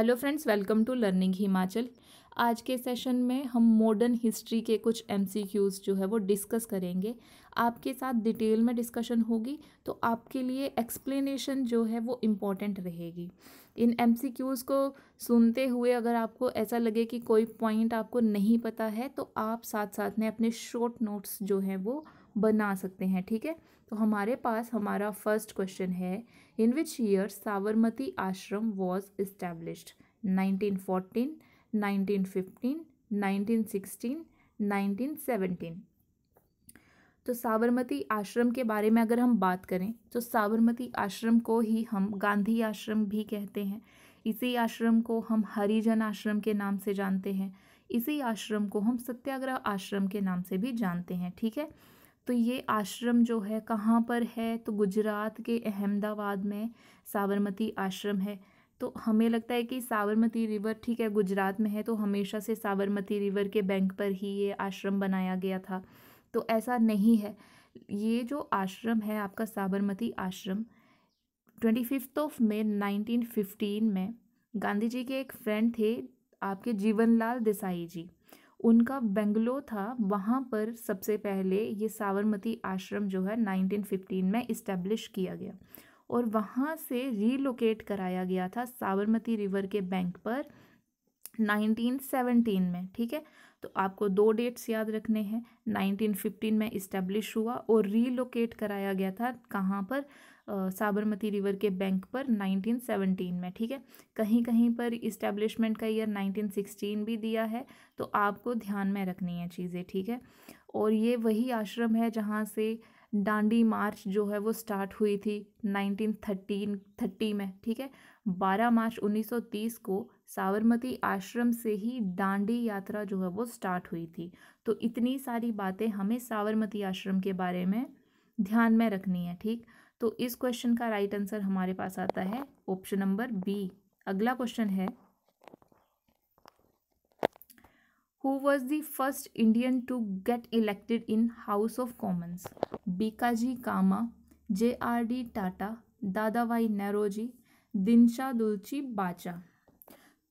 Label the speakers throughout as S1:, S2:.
S1: Hello friends welcome to learning Himachal आज के session में हम मॉडर्न हिस्ट्री के कुछ एमसीक्यूज़ जो है वो डिस्कस करेंगे आपके साथ डिटेल में डिस्कशन होगी तो आपके लिए एक्सप्लेनेशन जो है वो इम्पॉर्टेंट रहेगी इन एमसीक्यूज़ को सुनते हुए अगर आपको ऐसा लगे कि कोई पॉइंट आपको नहीं पता है तो आप साथ साथ में अपने शॉर्ट नोट्स जो हैं वो बना सकते हैं ठीक है तो हमारे पास हमारा फर्स्ट क्वेश्चन है इन विच ईयर साबरमती आश्रम वॉज इस्टेब्लिश्ड 1914, 1915, 1916, 1917 तो साबरमती आश्रम के बारे में अगर हम बात करें तो साबरमती आश्रम को ही हम गांधी आश्रम भी कहते हैं इसी आश्रम को हम हरिजन आश्रम के नाम से जानते हैं इसी आश्रम को हम सत्याग्रह आश्रम के नाम से भी जानते हैं ठीक है तो ये आश्रम जो है कहाँ पर है तो गुजरात के अहमदाबाद में साबरमती आश्रम है तो हमें लगता है कि साबरमती रिवर ठीक है गुजरात में है तो हमेशा से साबरमती रिवर के बैंक पर ही ये आश्रम बनाया गया था तो ऐसा नहीं है ये जो आश्रम है आपका Sabarmati Ashram twenty fifth of May nineteen fifteen में गांधी जी के एक फ्रेंड थे आपके जीवनलाल देसाई जी उनका बेंगलो था वहाँ पर सबसे पहले ये साबरमती आश्रम जो है 1915 में इस्टेब्लिश किया गया और वहाँ से रीलोकेट कराया गया था साबरमती रिवर के बैंक पर 1917 में ठीक है तो आपको दो डेट्स याद रखने हैं 1915 में इस्टेब्लिश हुआ और रीलोकेट कराया गया था कहाँ पर साबरमती रिवर के बैंक पर 1917 में ठीक है कहीं कहीं पर इस्टेब्लिशमेंट का ईयर 1916 भी दिया है तो आपको ध्यान में रखनी है चीज़ें ठीक है और ये वही आश्रम है जहाँ से डांडी मार्च जो है वो स्टार्ट हुई थी 1913 थर्टी में ठीक है 12 मार्च 1930 को साबरमती आश्रम से ही डांडी यात्रा जो है वो स्टार्ट हुई थी तो इतनी सारी बातें हमें साबरमती आश्रम के बारे में ध्यान में रखनी है ठीक तो इस क्वेश्चन का राइट आंसर हमारे पास आता है ऑप्शन नंबर बी अगला क्वेश्चन है who was the first Indian to get elected in House of Commons Bhikaji Cama J R D Tata Dadabhai Naoroji Dinshaw Edulji Wacha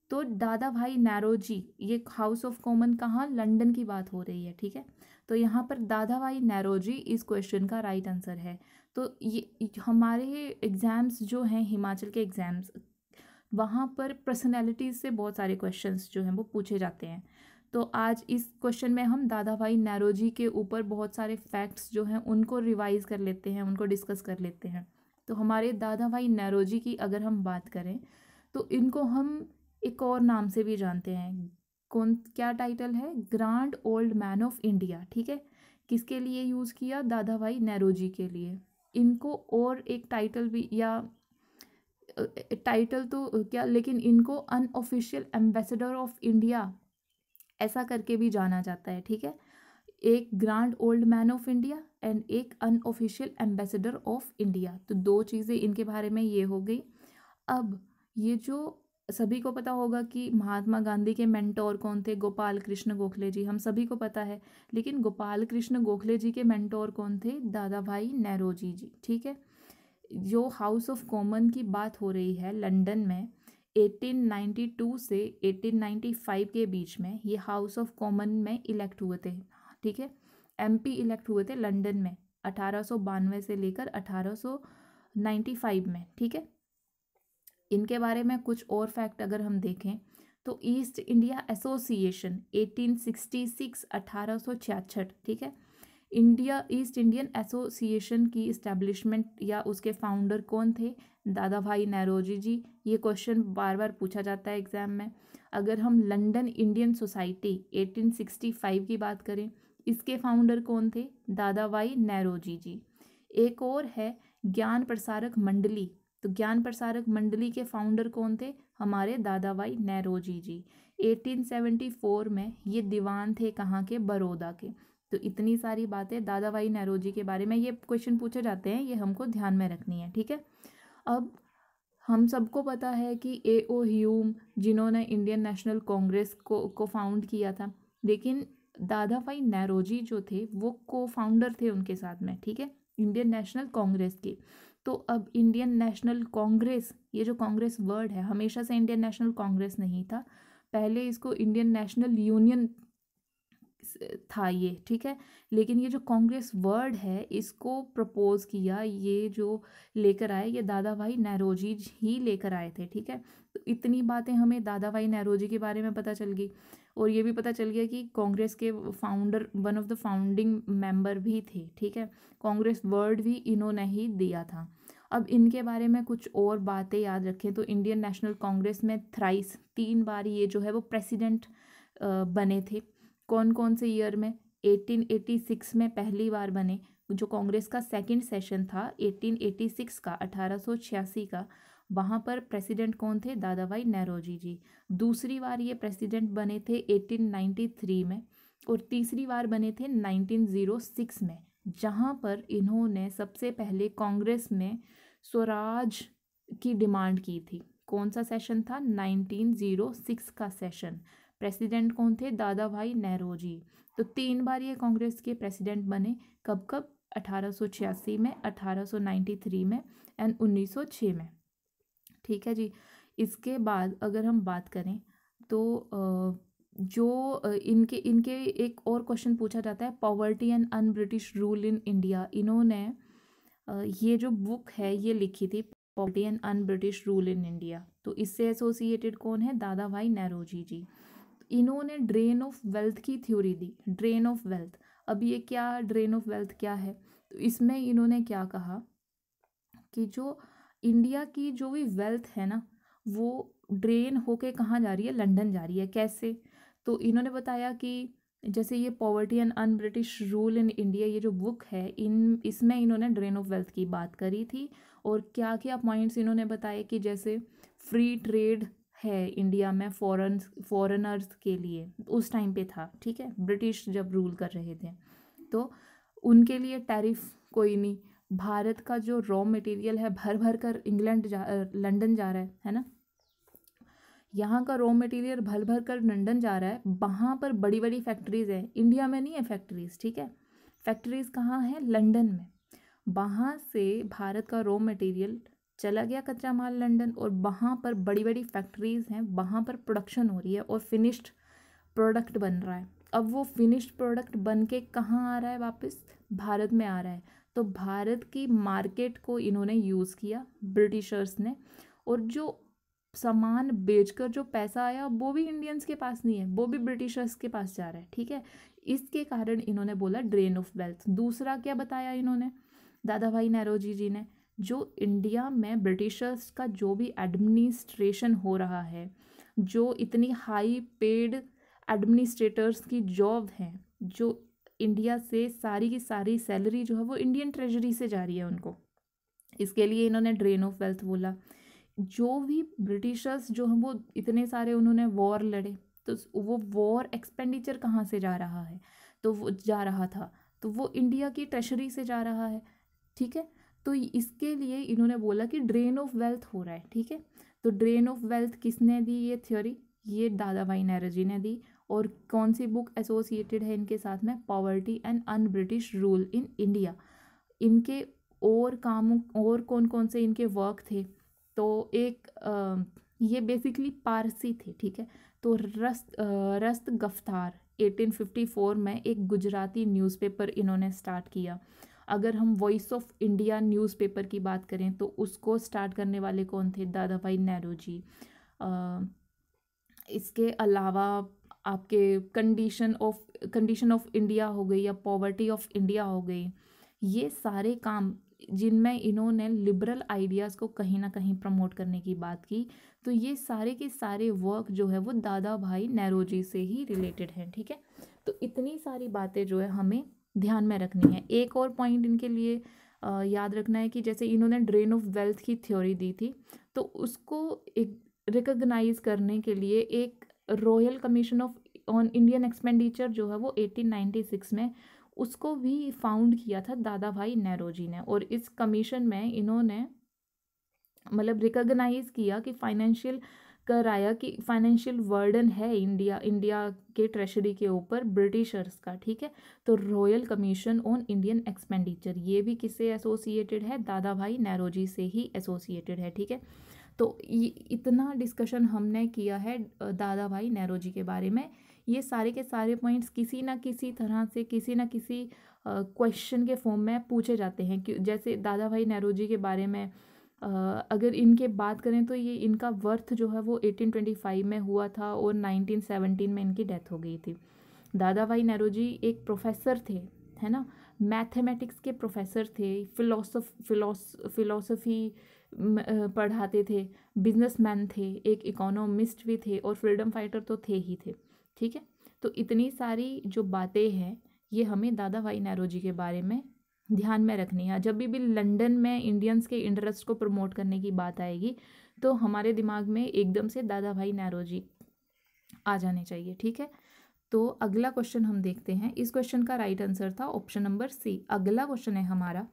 S1: तो दादा भाई नैरोजी ये हाउस ऑफ कॉमन कहाँ लंदन की बात हो रही है ठीक है तो यहाँ पर दादा भाई नैरोजी इस क्वेश्चन का राइट right आंसर है तो ये हमारे एग्ज़ाम्स जो हैं हिमाचल के एग्ज़ाम्स वहाँ पर पर्सनैलिटीज़ से बहुत सारे क्वेश्चंस जो हैं वो पूछे जाते हैं तो आज इस क्वेश्चन में हम दादा भाई नैरोजी के ऊपर बहुत सारे फैक्ट्स जो हैं उनको रिवाइज कर लेते हैं उनको डिस्कस कर लेते हैं तो हमारे दादा भाई नैरोजी की अगर हम बात करें तो इनको हम एक और नाम से भी जानते हैं कौन क्या टाइटल है grand old man of India ठीक है किसके लिए यूज़ किया दादा भाई नेहरू जी के लिए इनको और एक टाइटल भी या टाइटल तो क्या लेकिन इनको अनऑफिशियल एम्बेसडर ऑफ इंडिया ऐसा करके भी जाना जाता है ठीक है एक grand old man of India and एक अनऑफिशियल एम्बेसडर ऑफ इंडिया तो दो चीज़ें इनके बारे में ये हो गई अब ये जो सभी को पता होगा कि महात्मा गांधी के मेंटोर कौन थे गोपाल कृष्ण गोखले जी हम सभी को पता है लेकिन गोपाल कृष्ण गोखले जी के मेंटोर कौन थे दादा भाई नेहरोजी जी ठीक है जो हाउस ऑफ कॉमन की बात हो रही है लंदन में 1892 से 1895 के बीच में ये हाउस ऑफ कॉमन में इलेक्ट हुए थे ठीक है एमपी इलेक्ट हुए थे लंदन में अठारह से लेकर अठारह में ठीक है इनके बारे में कुछ और फैक्ट अगर हम देखें तो ईस्ट इंडिया एसोसिएशन 1866 1866 ठीक है इंडिया ईस्ट इंडियन एसोसिएशन की इस्टेब्लिशमेंट या उसके फाउंडर कौन थे दादा भाई नेहरोजी जी ये क्वेश्चन बार बार पूछा जाता है एग्ज़ाम में अगर हम लंदन इंडियन सोसाइटी 1865 की बात करें इसके फाउंडर कौन थे दादा भाई नेहरोजी जी एक और है ज्ञान प्रसारक मंडली तो ज्ञान प्रसारक मंडली के फाउंडर कौन थे हमारे दादा भाई नेहरोजी जी 1874 में ये दीवान थे कहाँ के बड़ौदा के तो इतनी सारी बातें दादा भाई नेहरोजी के बारे में ये क्वेश्चन पूछे जाते हैं ये हमको ध्यान में रखनी है ठीक है अब हम सबको पता है कि ए ओ ह्यूम जिन्होंने इंडियन नेशनल कांग्रेस को को फाउंड किया था लेकिन दादा भाई नेहरोजी जो थे वो को फाउंडर थे उनके साथ में ठीक है इंडियन नेशनल कांग्रेस के तो अब इंडियन नेशनल कांग्रेस ये जो कांग्रेस वर्ड है हमेशा से इंडियन नेशनल कांग्रेस नहीं था पहले इसको इंडियन नेशनल यूनियन था ये ठीक है लेकिन ये जो कांग्रेस वर्ड है इसको प्रपोज किया ये जो लेकर आए ये दादा भाई नेहरोजी ही लेकर आए थे ठीक है तो इतनी बातें हमें दादा भाई नेहरोजी के बारे में पता चल गई और ये भी पता चल गया कि कांग्रेस के founder one of the founding member भी थे ठीक है कांग्रेस वर्ड भी इन्होंने ही दिया था अब इनके बारे में कुछ और बातें याद रखें तो इंडियन नेशनल कांग्रेस में थ्राइस तीन बार ये जो है वो प्रेसिडेंट बने थे कौन कौन से ईयर में 1886 में पहली बार बने जो कांग्रेस का सेकंड सेशन था 1886 का छियासी का वहाँ पर प्रेसिडेंट कौन थे दादा भाई नेहरोजी जी दूसरी बार ये प्रेसिडेंट बने थे 1893 में और तीसरी बार बने थे 1906 में जहां पर इन्होंने सबसे पहले कांग्रेस में स्वराज की डिमांड की थी कौन सा सेशन था 1906 का सेशन प्रेसिडेंट कौन थे दादा भाई नेहरू जी तो तीन बार ये कांग्रेस के प्रेसिडेंट बने कब कब 1886 में 1893 में एंड 1906 में ठीक है जी इसके बाद अगर हम बात करें तो आ, जो इनके इनके एक और क्वेश्चन पूछा जाता है poverty and un British rule in India इन्होंने ये जो बुक है ये लिखी थी poverty and un British rule in India तो इससे एसोसिएटेड कौन है दादा भाई जी जी इन्होंने ड्रेन ऑफ वेल्थ की थ्योरी दी ड्रेन ऑफ वेल्थ अब ये क्या ड्रेन ऑफ वेल्थ क्या है तो इसमें इन्होंने क्या कहा कि जो इंडिया की जो भी वेल्थ है ना वो ड्रेन होके कहाँ जा रही है लंदन जा रही है कैसे तो इन्होंने बताया कि जैसे ये poverty and un British rule in India ये जो बुक है इन इसमें इन्होंने ड्रेन ऑफ वेल्थ की बात करी थी और क्या क्या पॉइंट्स इन्होंने बताए कि जैसे फ्री ट्रेड है इंडिया में फॉरन फॉरनर्स के लिए उस टाइम पे था ठीक है ब्रिटिश जब रूल कर रहे थे तो उनके लिए टैरिफ कोई नहीं भारत का जो रॉ मटेरियल है भर भर कर इंग्लैंड जा लंदन जा रहा है है ना यहाँ का रॉ मटेरियल भर भर कर लंडन जा रहा है वहाँ पर बड़ी बड़ी फैक्ट्रीज़ हैं इंडिया में नहीं है फैक्ट्रीज़ ठीक है फैक्ट्रीज़ कहाँ हैं लंडन में वहाँ से भारत का रॉ मटेरियल चला गया कच्चा माल लंडन और वहाँ पर बड़ी बड़ी फैक्ट्रीज़ हैं वहाँ पर प्रोडक्शन हो रही है और फिनिश्ड प्रोडक्ट बन रहा है अब वो फिनिश्ड प्रोडक्ट बन के कहाँ आ रहा है वापस भारत में आ रहा है तो भारत की मार्केट को इन्होंने यूज़ किया ब्रिटिशर्स ने और जो सामान बेचकर जो पैसा आया वो भी इंडियंस के पास नहीं है वो भी ब्रिटिशर्स के पास जा रहा है ठीक है इसके कारण इन्होंने बोला ड्रेन ऑफ वेल्थ दूसरा क्या बताया इन्होंने दादा भाई नेहरू जी जी ने जो इंडिया में ब्रिटिशर्स का जो भी एडमिनिस्ट्रेशन हो रहा है जो इतनी हाई पेड एडमिनिस्ट्रेटर्स की जॉब हैं जो इंडिया से सारी की सारी सैलरी जो है वो इंडियन ट्रेजरी से जा रही है उनको इसके लिए इन्होंने ड्रेन ऑफ वेल्थ बोला जो भी ब्रिटिशर्स जो हैं वो इतने सारे उन्होंने वॉर लड़े तो वो वॉर एक्सपेंडिचर कहाँ से जा रहा है तो वो जा रहा था तो वो इंडिया की ट्रेशरी से जा रहा है ठीक है तो इसके लिए इन्होंने बोला कि ड्रेन ऑफ वेल्थ हो रहा है ठीक है तो ड्रेन ऑफ वेल्थ किसने दी ये थ्योरी ये दादा भाई जी ने दी और कौन सी बुक एसोसिएटेड है इनके साथ में poverty and un British rule in India इनके और कामों और कौन कौन से इनके वर्क थे तो एक आ, ये बेसिकली पारसी थे ठीक है तो रस्त रस्त गफ्तार 1854 में एक गुजराती न्यूज़पेपर इन्होंने स्टार्ट किया अगर हम वॉइस ऑफ इंडिया न्यूज़पेपर की बात करें तो उसको स्टार्ट करने वाले कौन थे दादा भाई नेहरू जी इसके अलावा आपके condition of condition of India हो गई या पॉवर्टी ऑफ इंडिया हो गई ये सारे काम जिनमें इन्होंने लिबरल आइडियाज़ को कहीं ना कहीं प्रमोट करने की बात की तो ये सारे के सारे वर्क जो है वो दादा भाई नेहरोजी से ही रिलेटेड हैं ठीक है तो इतनी सारी बातें जो है हमें ध्यान में रखनी है एक और पॉइंट इनके लिए आ, याद रखना है कि जैसे इन्होंने ड्रेन ऑफ वेल्थ की थ्योरी दी थी तो उसको एक रिकग्नाइज करने के लिए एक royal commission of on Indian expenditure जो है वो एटीन में उसको भी फाउंड किया था दादा भाई नेहरोजी ने और इस कमीशन में इन्होंने मतलब रिकॉग्नाइज किया कि फाइनेंशियल कराया कि फाइनेंशियल वर्डन है इंडिया इंडिया के ट्रेशरी के ऊपर ब्रिटिशर्स का ठीक है तो royal commission on Indian expenditure ये भी किससे एसोसिएटेड है दादा भाई नेहरोजी से ही एसोसिएटेड है ठीक है तो ये इतना डिस्कशन हमने किया है दादा भाई नेहरोजी के बारे में ये सारे के सारे पॉइंट्स किसी ना किसी तरह से किसी ना किसी क्वेश्चन के फॉर्म में पूछे जाते हैं कि जैसे दादा भाई नेहरू जी के बारे में अगर इनके बात करें तो ये इनका वर्थ जो है वो 1825 में हुआ था और 1917 में इनकी डेथ हो गई थी दादा भाई नेहरू जी एक प्रोफेसर थे है ना मैथमेटिक्स के प्रोफेसर थे फिलोसफ फिलोस फिलोसफी पढ़ाते थे बिजनेसमैन थे एक इकोनॉमिस्ट भी थे और फ्रीडम फाइटर तो थे ही थे ठीक है तो इतनी सारी जो बातें हैं ये हमें दादा भाई नेहरोजी के बारे में ध्यान में रखनी है जब भी भी लंदन में इंडियंस के इंटरेस्ट को प्रमोट करने की बात आएगी तो हमारे दिमाग में एकदम से दादा भाई नेहरोजी आ जाने चाहिए ठीक है तो अगला क्वेश्चन हम देखते हैं इस क्वेश्चन का राइट आंसर था ऑप्शन नंबर सी अगला क्वेश्चन है हमारा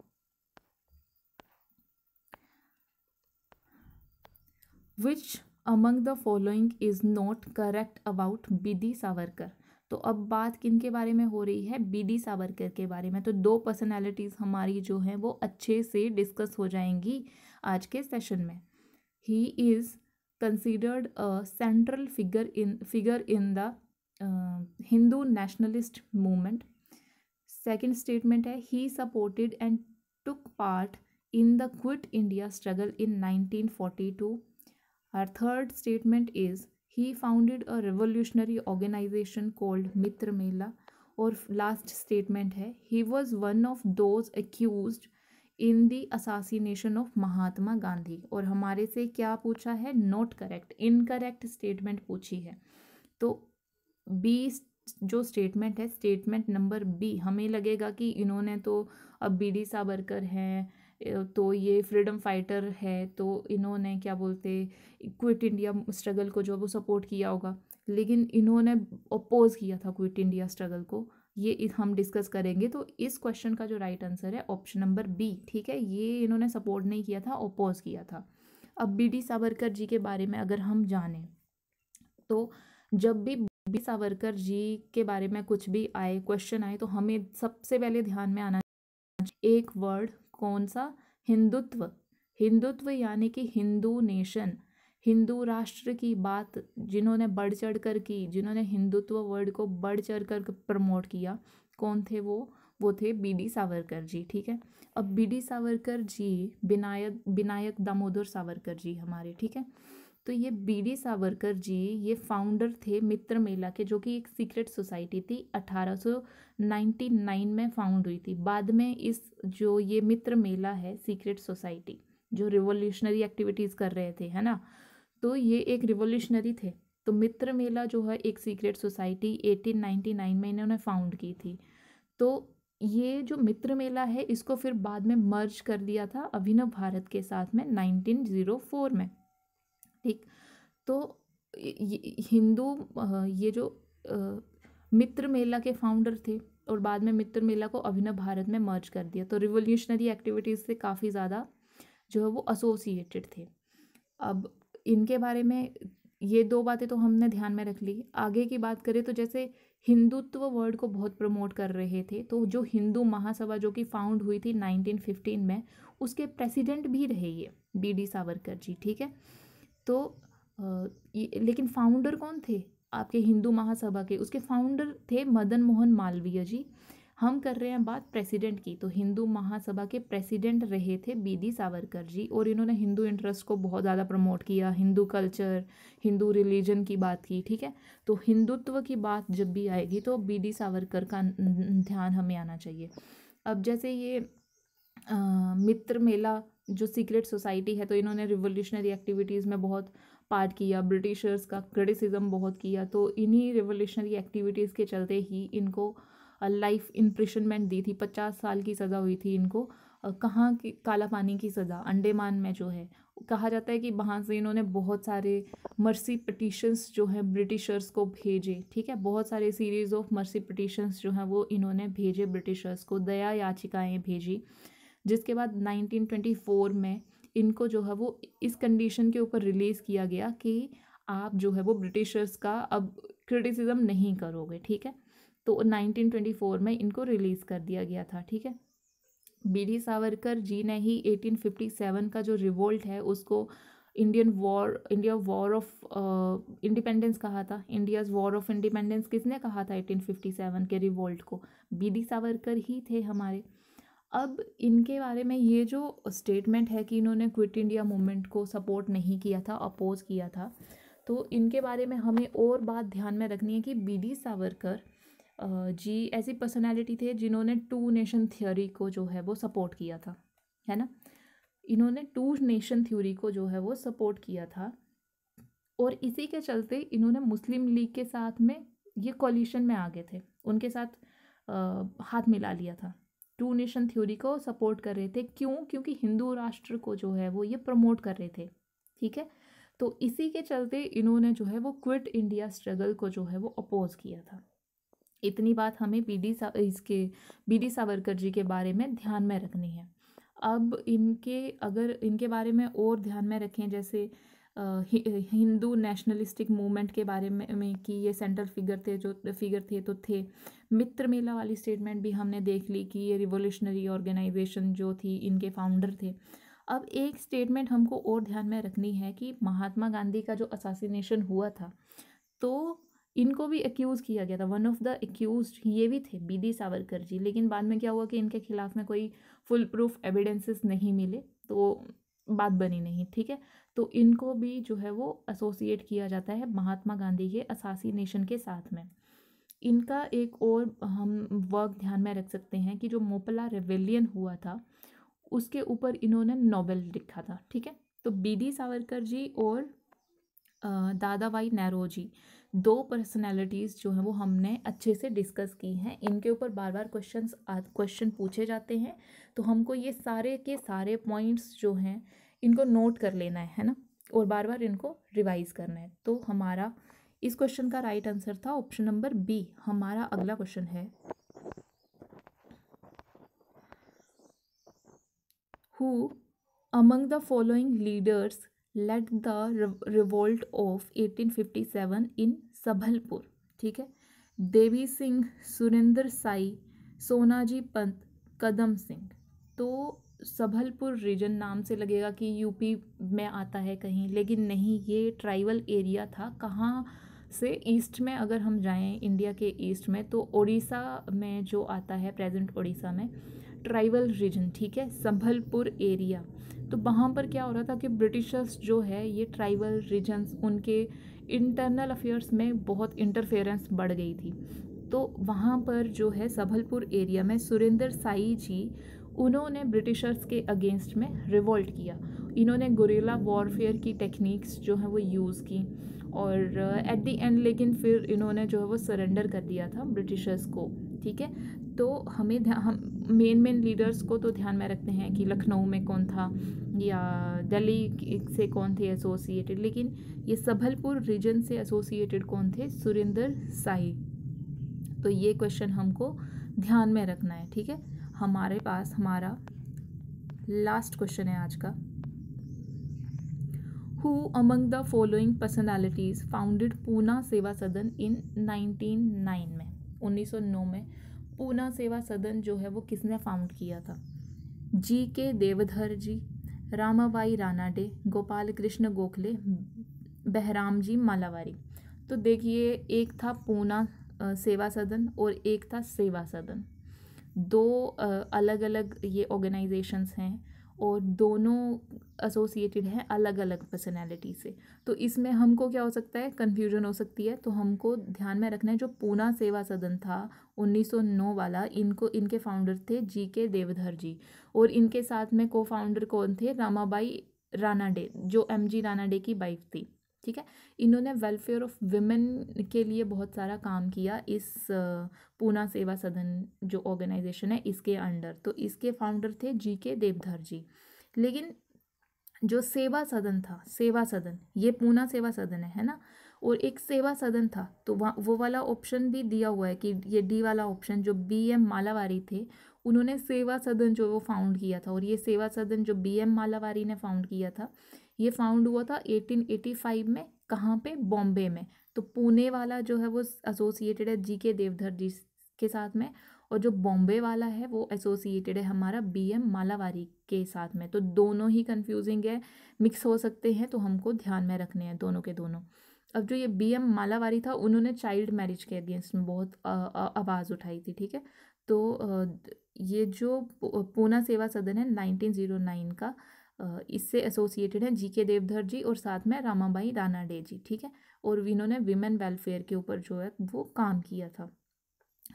S1: which among the following is not correct about B D Savarkar तो अब बात किन के बारे में हो रही है बी डी सावरकर के बारे में तो दो पर्सनालिटीज़ हमारी जो हैं वो अच्छे से डिस्कस हो जाएंगी आज के सेशन में ही is considered a central figure in figure in the Hindu nationalist movement second statement है he supported and took part in the Quit India struggle in nineteen forty two our third statement is he founded a revolutionary organization called Mitra Mela. और last statement है he was one of those accused in the assassination of Mahatma Gandhi और हमारे से क्या पूछा है not correct incorrect statement पूछी है तो बी जो स्टेटमेंट है स्टेटमेंट नंबर बी हमें लगेगा कि इन्होंने तो अब बी डी साबरकर हैं तो ये फ्रीडम फाइटर है तो इन्होंने क्या बोलते क्विट इंडिया स्ट्रगल को जो वो सपोर्ट किया होगा लेकिन इन्होंने अपोज़ किया था क्विट इंडिया स्ट्रगल को ये हम डिस्कस करेंगे तो इस क्वेश्चन का जो राइट आंसर है ऑप्शन नंबर बी ठीक है ये इन्होंने सपोर्ट नहीं किया था अपोज़ किया था अब बी डी सावरकर जी के बारे में अगर हम जानें तो जब भी बी सावरकर जी के बारे में कुछ भी आए क्वेश्चन आए तो हमें सबसे पहले ध्यान में आना एक वर्ड कौन सा हिंदुत्व हिंदुत्व यानी कि हिंदू नेशन हिंदू राष्ट्र की बात जिन्होंने बढ़ चढ़ कर की जिन्होंने हिंदुत्व वर्ड को बढ़ चढ़ कर प्रमोट किया कौन थे वो वो थे बी डी सावरकर जी ठीक है अब बी डी सावरकर जी विनायक विनायक दामोदर सावरकर जी हमारे ठीक है तो ये बी डी सावरकर जी ये फाउंडर थे मित्र मेला के जो कि एक सीक्रेट सोसाइटी थी 1899 में फाउंड हुई थी बाद में इस जो ये मित्र मेला है सीक्रेट सोसाइटी जो रिवोल्यूशनरी एक्टिविटीज़ कर रहे थे है ना तो ये एक रिवोल्यूशनरी थे तो मित्र मेला जो है एक सीक्रेट सोसाइटी 1899 में इन्होंने फाउंड की थी तो ये जो मित्र मेला है इसको फिर बाद में मर्ज कर दिया था अभिनव भारत के साथ में 1904 में ठीक तो हिंदू ये जो मित्र मेला के फाउंडर थे और बाद में मित्र मेला को अभिनव भारत में मर्ज कर दिया तो रिवोल्यूशनरी एक्टिविटीज़ से काफ़ी ज़्यादा जो है वो एसोसिएटेड थे अब इनके बारे में ये दो बातें तो हमने ध्यान में रख ली आगे की बात करें तो जैसे हिंदुत्व वर्ड को बहुत प्रमोट कर रहे थे तो जो हिंदू महासभा जो कि फाउंड हुई थी 1915 में उसके प्रेसिडेंट भी रहे ये बी डी सावरकर जी ठीक है तो लेकिन फाउंडर कौन थे आपके हिंदू महासभा के उसके फाउंडर थे मदन मोहन मालवीय जी हम कर रहे हैं बात प्रेसिडेंट की तो हिंदू महासभा के प्रेसिडेंट रहे थे डी सावरकर जी और इन्होंने हिंदू इंटरेस्ट को बहुत ज़्यादा प्रमोट किया हिंदू कल्चर हिंदू रिलीजन की बात की ठीक है तो हिंदुत्व की बात जब भी आएगी तो डी सावरकर का ध्यान हमें आना चाहिए अब जैसे ये आ, मित्र मेला जो सीक्रेट सोसाइटी है तो इन्होंने रिवोल्यूशनरी एक्टिविटीज़ में बहुत पार्ट किया ब्रिटिशर्स का क्रिटिसिज्म बहुत किया तो इन्हीं रिवोल्यूशनरी एक्टिविटीज़ के चलते ही इनको लाइफ इम्प्रिशनमेंट दी थी पचास साल की सज़ा हुई थी इनको कहाँ की काला पानी की सज़ा अंडेमान में जो है कहा जाता है कि वहाँ से इन्होंने बहुत सारे मर्सी पटिशन्स जो हैं ब्रिटिशर्स को भेजे ठीक है बहुत सारे सीरीज़ ऑफ मर्सी पटिशन्स जो हैं वो इन्होंने भेजे ब्रिटिशर्स को दया याचिकाएँ भेजी जिसके बाद 1924 में इनको जो है वो इस कंडीशन के ऊपर रिलीज़ किया गया कि आप जो है वो ब्रिटिशर्स का अब क्रिटिसिज्म नहीं करोगे ठीक है तो 1924 में इनको रिलीज़ कर दिया गया था ठीक है बी डी सावरकर जी ने ही 1857 का जो रिवोल्ट है उसको Indian war India war of independence कहा था इंडियाज़ वॉर ऑफ इंडिपेंडेंस किसने कहा था 1857 के रिवोल्ट को बी डी सावरकर ही थे हमारे अब इनके बारे में ये जो स्टेटमेंट है कि इन्होंने क्विट इंडिया मूवमेंट को सपोर्ट नहीं किया था अपोज किया था तो इनके बारे में हमें और बात ध्यान में रखनी है कि बी डी सावरकर जी ऐसी पर्सनालिटी थे जिन्होंने टू नेशन थ्योरी को जो है वो सपोर्ट किया था है ना इन्होंने टू नेशन थ्योरी को जो है वो सपोर्ट किया था और इसी के चलते इन्होंने मुस्लिम लीग के साथ में ये कॉलिशन में आ गए थे उनके साथ आ, हाथ मिला लिया था टू नेशन थ्योरी को सपोर्ट कर रहे थे क्यों क्योंकि हिंदू राष्ट्र को जो है वो ये प्रमोट कर रहे थे ठीक है तो इसी के चलते इन्होंने जो है वो क्विट इंडिया स्ट्रगल को जो है वो अपोज किया था इतनी बात हमें बी डी इसके बी डी सावरकर जी के बारे में ध्यान में रखनी है अब इनके अगर इनके बारे में और ध्यान में रखें जैसे हिंदू नेशनलिस्टिक मूवमेंट के बारे में, में कि ये सेंट्रल फिगर थे जो फिगर थे तो थे मित्र मेला वाली स्टेटमेंट भी हमने देख ली कि ये रिवोल्यूशनरी ऑर्गेनाइजेशन जो थी इनके फाउंडर थे अब एक स्टेटमेंट हमको और ध्यान में रखनी है कि महात्मा गांधी का जो असासीनेशन हुआ था तो इनको भी एक्यूज़ किया गया था वन ऑफ द एक्यूज ये भी थे बी डी सावरकर जी लेकिन बाद में क्या हुआ कि इनके खिलाफ में कोई फुल प्रूफ एविडेंसेस नहीं मिले तो बात बनी नहीं ठीक है तो इनको भी जो है वो एसोसिएट किया जाता है महात्मा गांधी के असासीनेशन के साथ में इनका एक और हम वर्क ध्यान में रख सकते हैं कि जो मोपला रेवेलियन हुआ था उसके ऊपर इन्होंने नोबेल लिखा था ठीक है तो बीडी सावरकर जी और दादा भाई जी दो पर्सनालिटीज़ जो हैं वो हमने अच्छे से डिस्कस की हैं इनके ऊपर बार बार क्वेश्चंस क्वेश्चन पूछे जाते हैं तो हमको ये सारे के सारे पॉइंट्स जो हैं इनको नोट कर लेना है है ना और बार बार इनको रिवाइज़ करना है तो हमारा इस क्वेश्चन का राइट आंसर था ऑप्शन नंबर बी हमारा अगला क्वेश्चन है who among the following leaders led the revolt of 1857 in Sambalpur ठीक है देवी सिंह सुरेंद्र साई सोनाजी पंत कदम सिंह तो सबलपुर रीजन नाम से लगेगा कि यूपी में आता है कहीं लेकिन नहीं ये ट्राइबल एरिया था कहाँ से ईस्ट में अगर हम जाएं इंडिया के ईस्ट में तो उड़ीसा में जो आता है प्रेजेंट उड़ीसा में ट्राइबल रीजन ठीक है संभलपुर एरिया तो वहाँ पर क्या हो रहा था कि ब्रिटिशर्स जो है ये ट्राइबल रीजन्स उनके इंटरनल अफेयर्स में बहुत इंटरफेरेंस बढ़ गई थी तो वहाँ पर जो है संभलपुर एरिया में सुरेंद्र साई जी उन्होंने ब्रिटिशर्स के अगेंस्ट में रिवोल्ट किया इन्होंने गुरेला वॉरफेयर की टेक्निक्स जो हैं वो यूज़ की और एट दी एंड लेकिन फिर इन्होंने जो है वो सरेंडर कर दिया था ब्रिटिशर्स को ठीक है तो हमें हम मेन मेन लीडर्स को तो ध्यान में रखते हैं कि लखनऊ में कौन था या दिल्ली से कौन थे एसोसिएटेड लेकिन ये सभलपुर रीजन से एसोसिएटेड कौन थे सुरेंद्र साई तो ये क्वेश्चन हमको ध्यान में रखना है ठीक है हमारे पास हमारा लास्ट क्वेश्चन है आज का who among the following personalities founded Pune Seva Sadan in nine में उन्नीस सौ नौ में पूना सेवा सदन जो है वो किसने फाउंड किया था जी के देवधर जी रामाबाई रानाडे गोपाल कृष्ण गोखले बहराम जी मालावारी तो देखिए एक था पूना सेवा सदन और एक था सेवा सदन दो अलग अलग ये ऑर्गेनाइजेशंस हैं और दोनों एसोसिएटेड हैं अलग अलग पर्सनैलिटी से तो इसमें हमको क्या हो सकता है कन्फ्यूजन हो सकती है तो हमको ध्यान में रखना है जो पूना सेवा सदन था 1909 वाला इनको इनके फाउंडर थे जी के देवधर जी और इनके साथ में को फाउंडर कौन थे रामाबाई रानाडे डे जो एम जी राना डे की वाइफ थी ठीक है इन्होंने वेलफेयर ऑफ वीमेन के लिए बहुत सारा काम किया इस पूना सेवा सदन जो ऑर्गेनाइजेशन है इसके अंडर तो इसके फाउंडर थे जी के देवधर जी लेकिन जो सेवा सदन था सेवा सदन ये पूना सेवा सदन है है ना और एक सेवा सदन था तो वहाँ वो वाला ऑप्शन भी दिया हुआ है कि ये डी वाला ऑप्शन जो बी एम मालावारी थे उन्होंने सेवा सदन जो वो फाउंड किया था और ये सेवा सदन जो बी एम मालावारी ने फाउंड किया था ये फाउंड हुआ था 1885 में कहाँ पे बॉम्बे में तो पुणे वाला जो है वो एसोसिएटेड है जी के देवधर जी के साथ में और जो बॉम्बे वाला है वो एसोसिएटेड है हमारा बी एम मालावारी के साथ में तो दोनों ही कंफ्यूजिंग है मिक्स हो सकते हैं तो हमको ध्यान में रखने हैं दोनों के दोनों अब जो ये बी एम मालावारी था उन्होंने चाइल्ड मैरिज के अगेंस्ट में बहुत आवाज़ उठाई थी ठीक है तो ये जो पूना सेवा सदन है नाइनटीन का इससे एसोसिएटेड हैं जी के देवधर जी और साथ में रामाबाई रानाडे जी ठीक है और इन्होंने विमेन वेलफेयर के ऊपर जो है वो काम किया था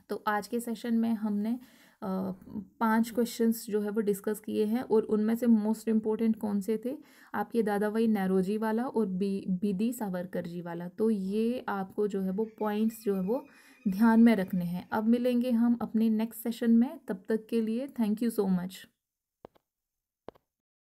S1: तो आज के सेशन में हमने पांच क्वेश्चंस जो है वो डिस्कस किए हैं और उनमें से मोस्ट इम्पोर्टेंट कौन से थे आपके दादा भाई नैरोजी वाला और बी बीदी सावरकर जी वाला तो ये आपको जो है वो पॉइंट्स जो है वो ध्यान में रखने हैं अब मिलेंगे हम अपने नेक्स्ट सेशन में तब तक के लिए थैंक यू सो मच